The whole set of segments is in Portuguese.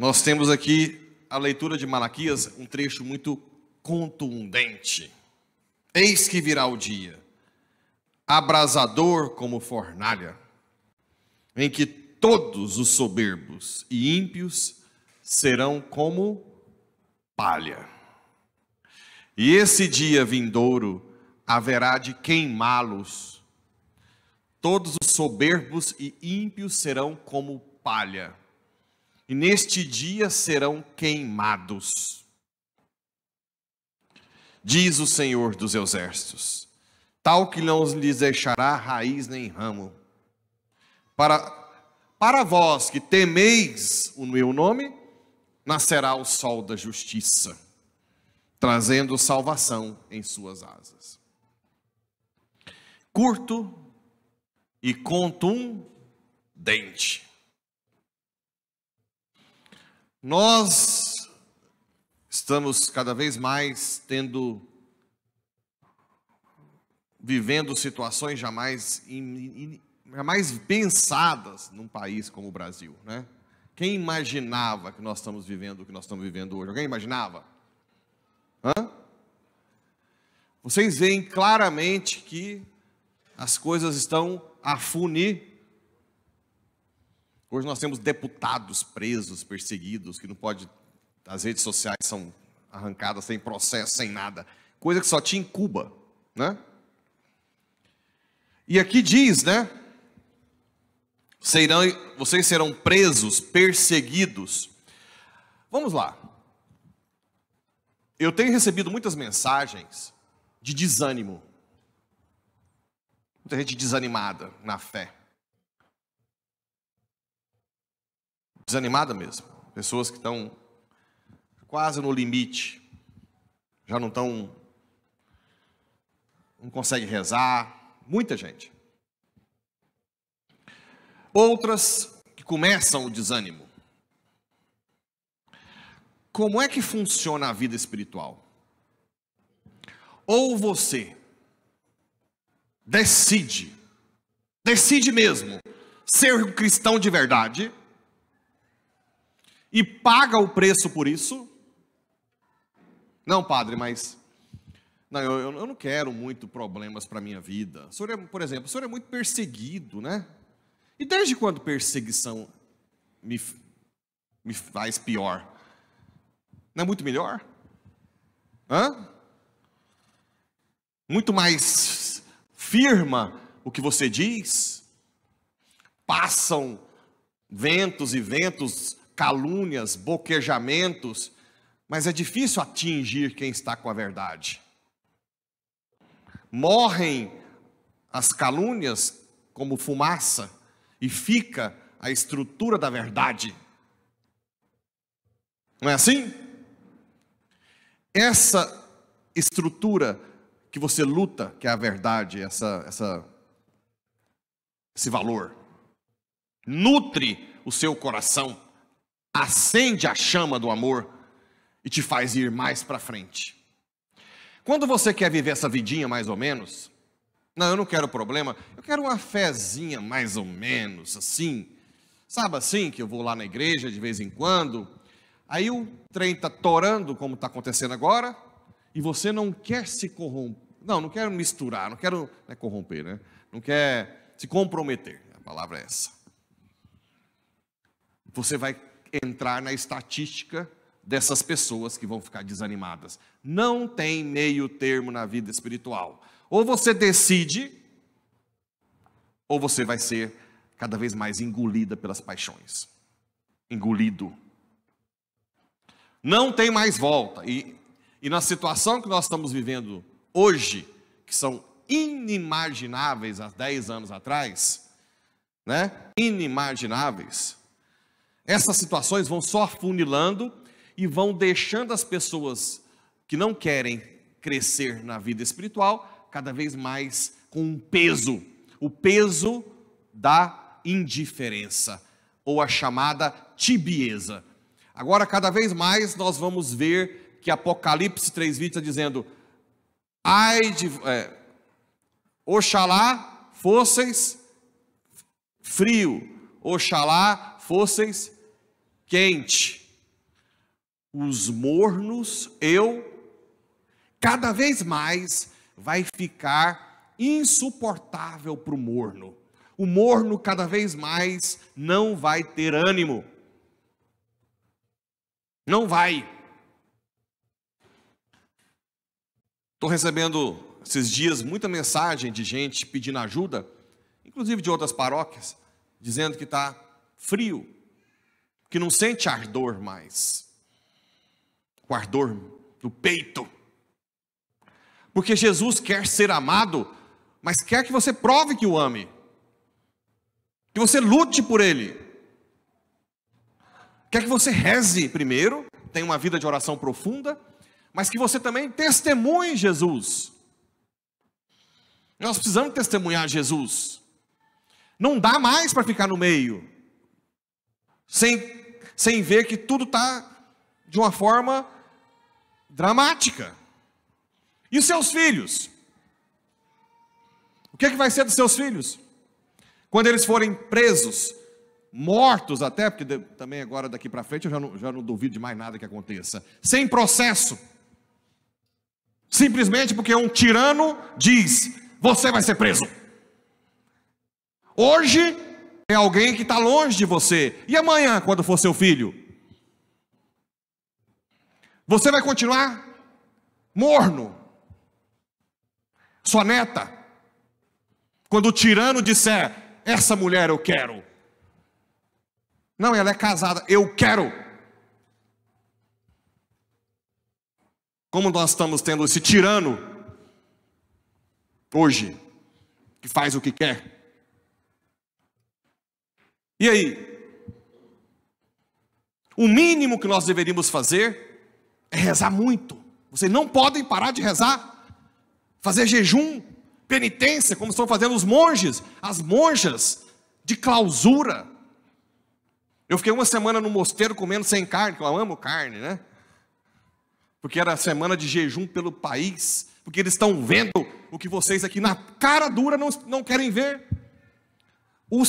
Nós temos aqui a leitura de Malaquias, um trecho muito contundente. Eis que virá o dia, abrasador como fornalha, em que todos os soberbos e ímpios serão como palha. E esse dia vindouro haverá de queimá-los. Todos os soberbos e ímpios serão como palha e neste dia serão queimados. Diz o Senhor dos exércitos, tal que não lhes deixará raiz nem ramo. Para, para vós que temeis o meu nome, nascerá o sol da justiça, trazendo salvação em suas asas. Curto e contundente. Nós estamos cada vez mais tendo vivendo situações jamais jamais pensadas num país como o Brasil, né? Quem imaginava que nós estamos vivendo o que nós estamos vivendo hoje? Alguém imaginava? Hã? Vocês veem claramente que as coisas estão afuniladas Hoje nós temos deputados presos, perseguidos, que não pode. As redes sociais são arrancadas sem processo, sem nada. Coisa que só tinha em Cuba, né? E aqui diz, né? Serão, vocês serão presos, perseguidos. Vamos lá. Eu tenho recebido muitas mensagens de desânimo. Muita gente desanimada na fé. desanimada mesmo. Pessoas que estão quase no limite, já não estão. não conseguem rezar. Muita gente. Outras que começam o desânimo. Como é que funciona a vida espiritual? Ou você decide, decide mesmo, ser um cristão de verdade e paga o preço por isso? Não, padre, mas. Não, eu, eu não quero muito problemas para a minha vida. O senhor é, por exemplo, o senhor é muito perseguido, né? E desde quando perseguição me, me faz pior? Não é muito melhor? Hã? Muito mais firma o que você diz? Passam ventos e ventos calúnias, boquejamentos, mas é difícil atingir quem está com a verdade. Morrem as calúnias como fumaça e fica a estrutura da verdade. Não é assim? Essa estrutura que você luta, que é a verdade, essa, essa, esse valor, nutre o seu coração acende a chama do amor e te faz ir mais para frente. Quando você quer viver essa vidinha mais ou menos, não, eu não quero problema, eu quero uma fezinha mais ou menos, assim. Sabe assim, que eu vou lá na igreja de vez em quando, aí o trem está torando, como está acontecendo agora, e você não quer se corromper, não, não quero misturar, não quero é corromper, né? Não quer se comprometer, a palavra é essa. Você vai entrar na estatística dessas pessoas que vão ficar desanimadas. Não tem meio termo na vida espiritual. Ou você decide, ou você vai ser cada vez mais engolida pelas paixões. Engolido. Não tem mais volta. E, e na situação que nós estamos vivendo hoje, que são inimagináveis há 10 anos atrás, né? Inimagináveis. Essas situações vão só funilando e vão deixando as pessoas que não querem crescer na vida espiritual cada vez mais com um peso, o peso da indiferença ou a chamada tibieza. Agora, cada vez mais, nós vamos ver que Apocalipse 3,20 está dizendo: Ai de. É, Oxalá fosseis frio, oxalá fosseis quente, os mornos eu cada vez mais vai ficar insuportável para o morno. O morno cada vez mais não vai ter ânimo. Não vai. Estou recebendo esses dias muita mensagem de gente pedindo ajuda, inclusive de outras paróquias, dizendo que está frio, que não sente ardor mais o ardor do peito. Porque Jesus quer ser amado, mas quer que você prove que o ame, que você lute por ele, quer que você reze primeiro, tenha uma vida de oração profunda, mas que você também testemunhe Jesus. Nós precisamos testemunhar Jesus. Não dá mais para ficar no meio, sem sem ver que tudo está de uma forma dramática. E os seus filhos? O que, é que vai ser dos seus filhos? Quando eles forem presos, mortos até, porque também agora daqui para frente eu já não, já não duvido de mais nada que aconteça, sem processo, simplesmente porque um tirano diz: você vai ser preso. Hoje é alguém que está longe de você. E amanhã, quando for seu filho? Você vai continuar morno? Sua neta? Quando o tirano disser: Essa mulher eu quero. Não, ela é casada, eu quero. Como nós estamos tendo esse tirano hoje, que faz o que quer. E aí? O mínimo que nós deveríamos fazer é rezar muito. Vocês não podem parar de rezar, fazer jejum, penitência, como estão fazendo os monges, as monjas de clausura. Eu fiquei uma semana no mosteiro comendo sem carne, que eu amo carne, né? Porque era semana de jejum pelo país, porque eles estão vendo o que vocês aqui na cara dura não, não querem ver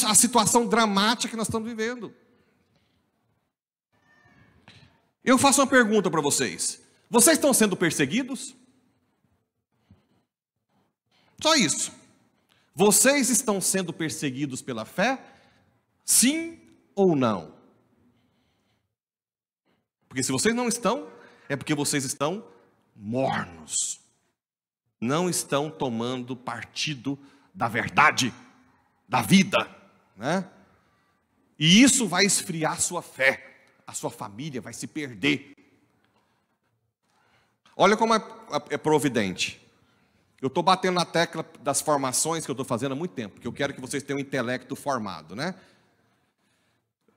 a situação dramática que nós estamos vivendo. Eu faço uma pergunta para vocês: vocês estão sendo perseguidos? Só isso. Vocês estão sendo perseguidos pela fé? Sim ou não? Porque se vocês não estão, é porque vocês estão mornos. Não estão tomando partido da verdade da vida, né? E isso vai esfriar sua fé, a sua família vai se perder. Olha como é, é, é providente. Eu estou batendo na tecla das formações que eu estou fazendo há muito tempo, porque eu quero que vocês tenham um intelecto formado, né?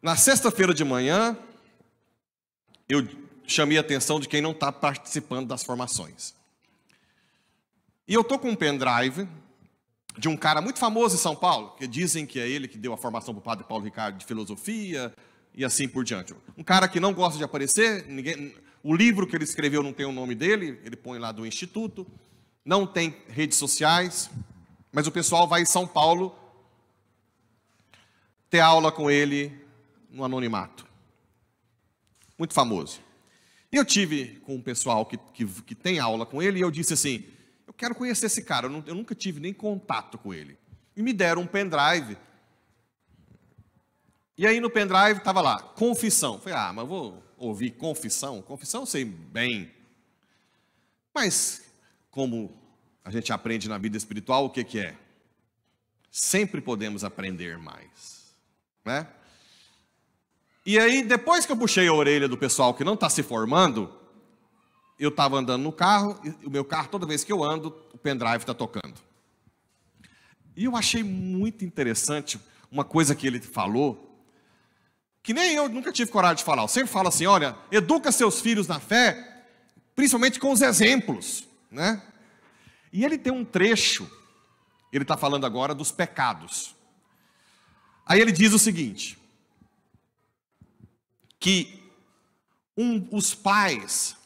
Na sexta-feira de manhã, eu chamei a atenção de quem não está participando das formações. E eu estou com um pendrive de um cara muito famoso em São Paulo, que dizem que é ele que deu a formação para o padre Paulo Ricardo de filosofia e assim por diante. Um cara que não gosta de aparecer, ninguém, o livro que ele escreveu não tem o nome dele, ele põe lá do Instituto, não tem redes sociais, mas o pessoal vai em São Paulo ter aula com ele no anonimato. Muito famoso. E eu tive com o pessoal que, que, que tem aula com ele e eu disse assim: eu quero conhecer esse cara, eu, nunca tive nem contato com ele. E me deram um pendrive. E aí no pendrive estava lá, confissão. falei, ah, mas vou ouvir confissão. Confissão eu sei bem. Mas, como a gente aprende na vida espiritual, o que, que é? Sempre podemos aprender mais. Né? E aí, depois que eu puxei a orelha do pessoal que não está se formando, eu estava andando no carro, o meu carro, toda vez que eu ando, o pendrive está tocando. E eu achei muito interessante uma coisa que ele falou, que nem eu nunca tive coragem de falar. Eu sempre falo assim: olha, educa seus filhos na fé, principalmente com os exemplos, né? E ele tem um trecho, ele está falando agora dos pecados. Aí ele diz o seguinte: que um, os pais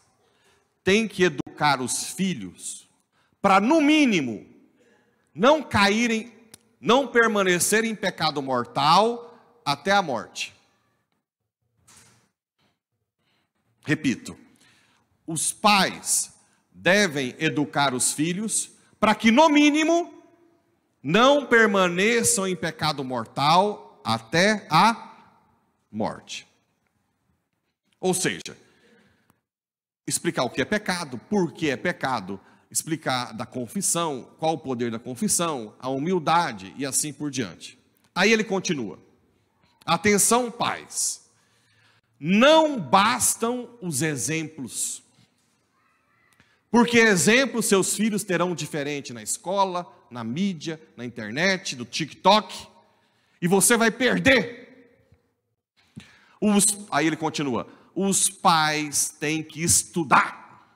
tem que educar os filhos para, no mínimo, não caírem, não permanecerem em pecado mortal até a morte. Repito, os pais devem educar os filhos para que, no mínimo, não permaneçam em pecado mortal até a morte. Ou seja, explicar o que é pecado, por que é pecado, explicar da confissão, qual o poder da confissão, a humildade e assim por diante. Aí ele continua: Atenção, pais, não bastam os exemplos. Porque exemplos seus filhos terão diferente na escola, na mídia, na internet, do TikTok, e você vai perder. Os, aí ele continua: os pais têm que estudar.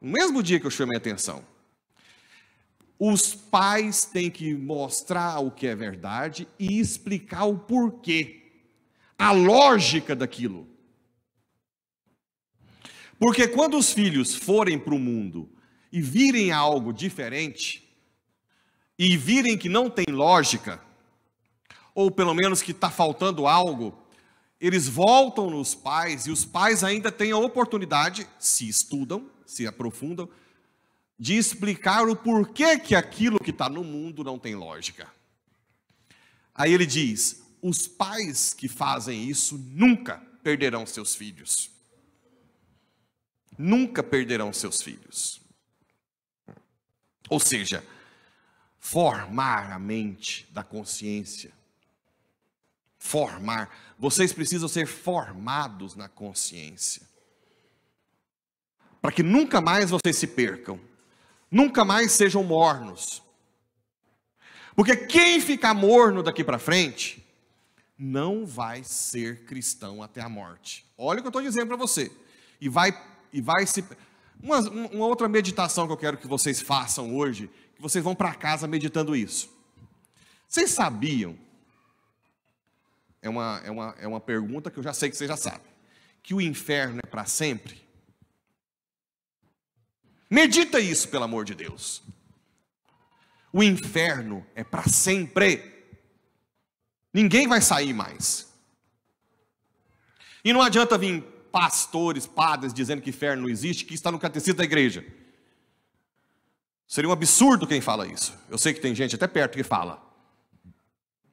No mesmo dia que eu chamei a atenção. Os pais têm que mostrar o que é verdade e explicar o porquê, a lógica daquilo. Porque quando os filhos forem para o mundo e virem algo diferente, e virem que não tem lógica, ou pelo menos que está faltando algo, eles voltam nos pais e os pais ainda têm a oportunidade, se estudam, se aprofundam, de explicar o porquê que aquilo que está no mundo não tem lógica. Aí ele diz: os pais que fazem isso nunca perderão seus filhos. Nunca perderão seus filhos. Ou seja, formar a mente da consciência formar. Vocês precisam ser formados na consciência. Para que nunca mais vocês se percam. Nunca mais sejam mornos. Porque quem ficar morno daqui para frente, não vai ser cristão até a morte. Olha o que eu estou dizendo para você. E vai, e vai se. Uma, uma outra meditação que eu quero que vocês façam hoje, que vocês vão para casa meditando isso. Vocês sabiam é uma, é, uma, é uma pergunta que eu já sei que você já sabe. Que o inferno é para sempre? Medita isso, pelo amor de Deus. O inferno é para sempre. Ninguém vai sair mais. E não adianta vir pastores, padres dizendo que inferno não existe, que está no catecismo da igreja. Seria um absurdo quem fala isso. Eu sei que tem gente até perto que fala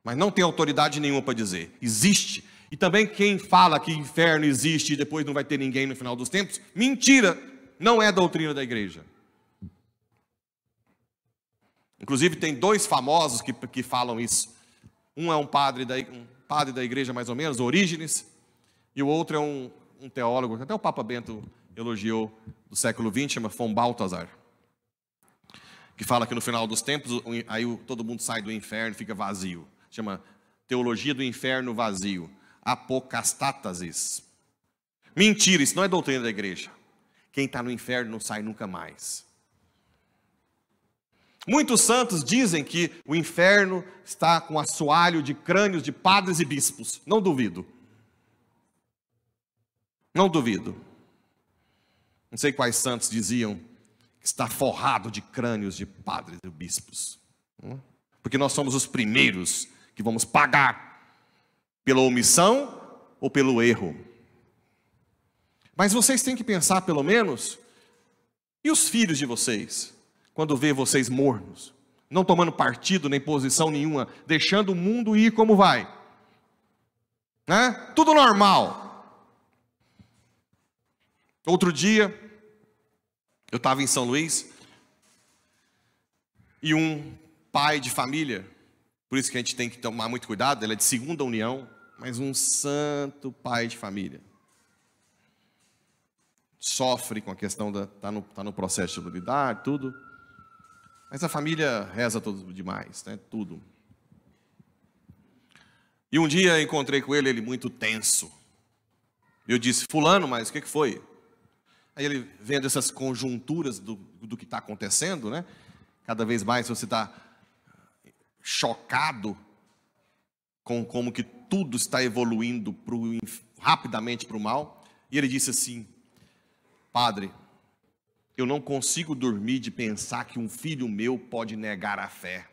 mas não tem autoridade nenhuma para dizer. Existe. E também quem fala que inferno existe e depois não vai ter ninguém no final dos tempos, mentira, não é doutrina da igreja. Inclusive tem dois famosos que, que falam isso. Um é um padre, da, um padre da igreja mais ou menos, Orígenes, e o outro é um, um teólogo, até o Papa Bento elogiou, do século XX, chama Von Baltazar, que fala que no final dos tempos, aí todo mundo sai do inferno, fica vazio chama Teologia do Inferno Vazio, Apocastasis. Mentira, isso não é doutrina da igreja. Quem está no inferno não sai nunca mais. Muitos santos dizem que o inferno está com assoalho de crânios de padres e bispos. Não duvido. Não duvido. Não sei quais santos diziam que está forrado de crânios de padres e bispos. Hum? Porque nós somos os primeiros que vamos pagar pela omissão ou pelo erro. Mas vocês têm que pensar, pelo menos, e os filhos de vocês, quando vê vocês mornos, não tomando partido nem posição nenhuma, deixando o mundo ir como vai, né? Tudo normal. Outro dia, eu estava em São Luís e um pai de família por isso que a gente tem que tomar muito cuidado, ela é de segunda união, mas um santo pai de família. Sofre com a questão da. Está no, tá no processo de lidar tudo. Mas a família reza tudo demais, né? Tudo. E um dia encontrei com ele, ele muito tenso. Eu disse, fulano, mas o que, que foi? Aí ele vendo essas conjunturas do, do que está acontecendo, né? Cada vez mais você está chocado com como que tudo está evoluindo pro, rapidamente para o mal. E ele disse assim: Padre, eu não consigo dormir de pensar que um filho meu pode negar a fé.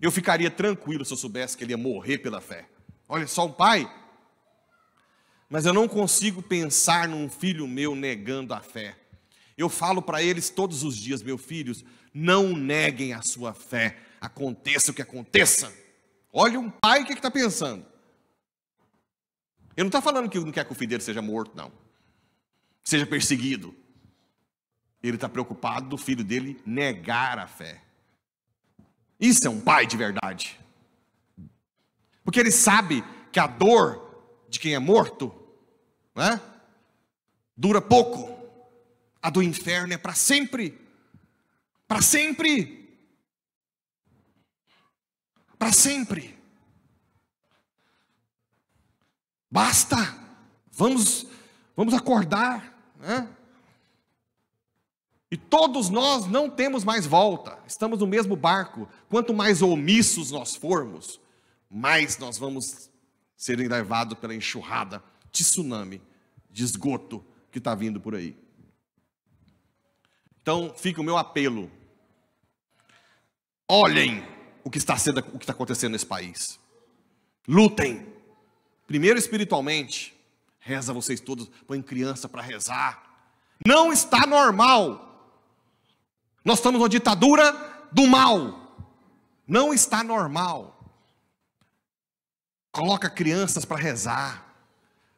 Eu ficaria tranquilo se eu soubesse que ele ia morrer pela fé. Olha só o pai. Mas eu não consigo pensar num filho meu negando a fé. Eu falo para eles todos os dias, meus filhos, não neguem a sua fé aconteça o que aconteça. Olha um pai, o que é está pensando? Ele não está falando que não quer que o filho dele seja morto, não. Seja perseguido. Ele está preocupado do filho dele negar a fé. Isso é um pai de verdade. Porque ele sabe que a dor de quem é morto né, dura pouco. A do inferno é para sempre. Para sempre para sempre. Basta, vamos, vamos acordar, né? E todos nós não temos mais volta, estamos no mesmo barco. Quanto mais omissos nós formos, mais nós vamos ser levados pela enxurrada de tsunami, de esgoto que está vindo por aí. Então, fica o meu apelo. Olhem o que está sendo, o que está acontecendo nesse país. Lutem. Primeiro espiritualmente, reza vocês todos, põe criança para rezar. Não está normal. Nós estamos numa ditadura do mal. Não está normal. Coloca crianças para rezar.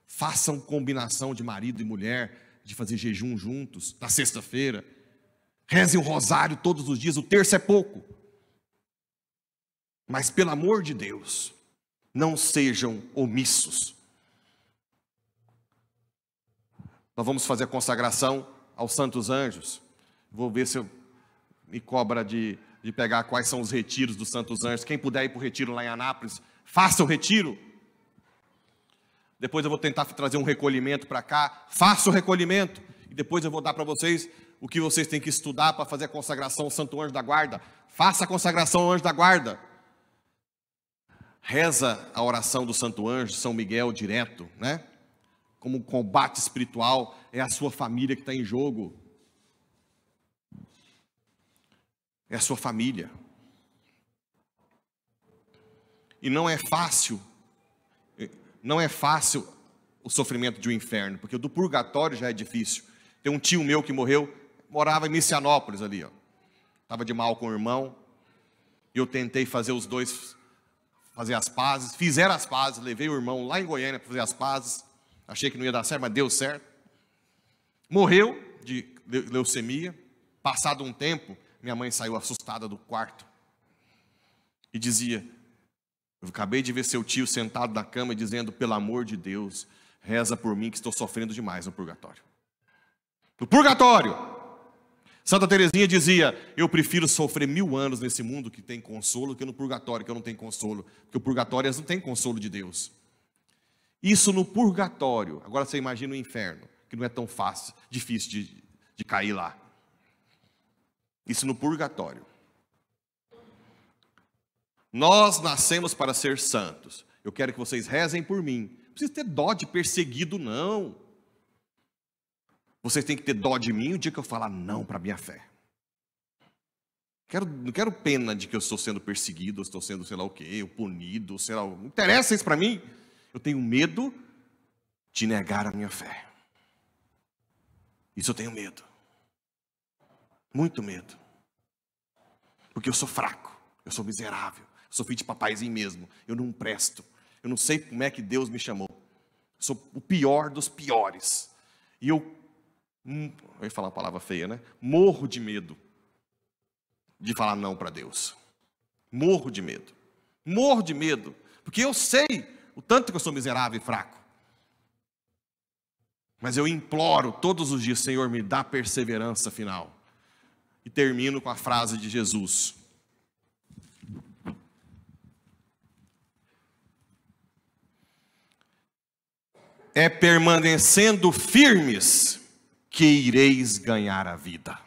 Façam combinação de marido e mulher de fazer jejum juntos na sexta-feira. Rezem o rosário todos os dias, o terço é pouco. Mas pelo amor de Deus, não sejam omissos. Nós vamos fazer a consagração aos santos anjos. Vou ver se eu me cobra de, de pegar quais são os retiros dos santos anjos. Quem puder ir para o retiro lá em Anápolis, faça o retiro. Depois eu vou tentar trazer um recolhimento para cá. Faça o recolhimento. E depois eu vou dar para vocês o que vocês têm que estudar para fazer a consagração ao Santo Anjo da Guarda. Faça a consagração ao Anjo da Guarda reza a oração do Santo Anjo, São Miguel direto, né? Como um combate espiritual, é a sua família que está em jogo. É a sua família. E não é fácil, eh, não é fácil o sofrimento de um inferno, porque do purgatório já é difícil. Tem um tio meu que morreu, morava em Micianópolis ali, ó. Estava de mal com o irmão. E eu tentei fazer os dois fazer as pazes, fizeram as pazes, levei o irmão lá em Goiânia para fazer as pazes, achei que não ia dar certo, mas deu certo. Morreu de leucemia. Passado um tempo, minha mãe saiu assustada do quarto e dizia: Eu acabei de ver seu tio sentado na cama dizendo, pelo amor de Deus, reza por mim que estou sofrendo demais no purgatório. No purgatório! Santa Teresinha dizia: Eu prefiro sofrer mil anos nesse mundo que tem consolo que no purgatório que eu não tenho consolo, porque o purgatório não tem consolo de Deus. Isso no purgatório. Agora você imagina o inferno, que não é tão fácil, difícil de, de cair lá. Isso no purgatório. Nós nascemos para ser santos. Eu quero que vocês rezem por mim. Não precisa ter dó de perseguido, não. Vocês têm que ter dó de mim o dia que eu falar não para a minha fé. Quero, não quero pena de que eu estou sendo perseguido, estou sendo, sei lá o quê, ou punido, sei lá. Não interessa isso para mim. Eu tenho medo de negar a minha fé. Isso eu tenho medo. Muito medo. Porque eu sou fraco, eu sou miserável, eu sou filho de papaizinho mesmo, eu não presto, eu não sei como é que Deus me chamou. Eu sou o pior dos piores. E eu Hum, eu ia falar uma palavra feia, né? Morro de medo de falar não para Deus. Morro de medo. Morro de medo, porque eu sei o tanto que eu sou miserável e fraco. Mas eu imploro todos os dias, Senhor, me dá perseverança final. E termino com a frase de Jesus. É permanecendo firmes que ireis ganhar a vida.